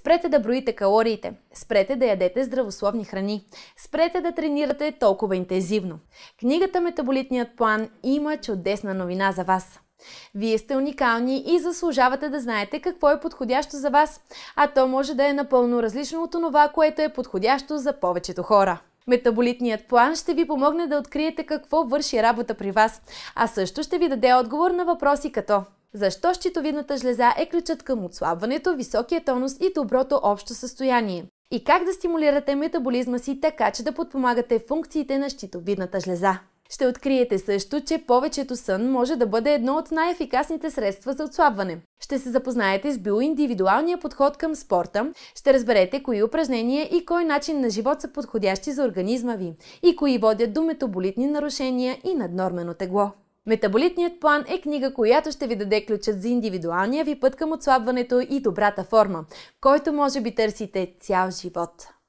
Спрете да броите калориите. Спрете да ядете здравословни храни. Спрете да тренирате толкова интензивно. Книгата Метаболитният план има чудесна новина за вас. Вие сте уникални и заслужавате да знаете какво е подходящо за вас, а то може да е напълно различно от това, което е подходящо за повечето хора. Метаболитният план ще ви помогне да откриете какво върши работа при вас, а също ще ви даде отговор на въпроси като защо щитовидната жлеза е ключът към отслабването, високия тонус и доброто общо състояние? И как да стимулирате метаболизма си така, че да подпомагате функциите на щитовидната жлеза? Ще откриете също, че повечето сън може да бъде едно от най-ефикасните средства за отслабване. Ще се запознаете с биоиндивидуалния подход към спорта, ще разберете кои упражнения и кой начин на живот са подходящи за организма ви и кои водят до метаболитни нарушения и наднормено тегло. Метаболитният план е книга, която ще ви даде ключът за индивидуалния ви път към отслабването и добрата форма, който може би търсите цял живот.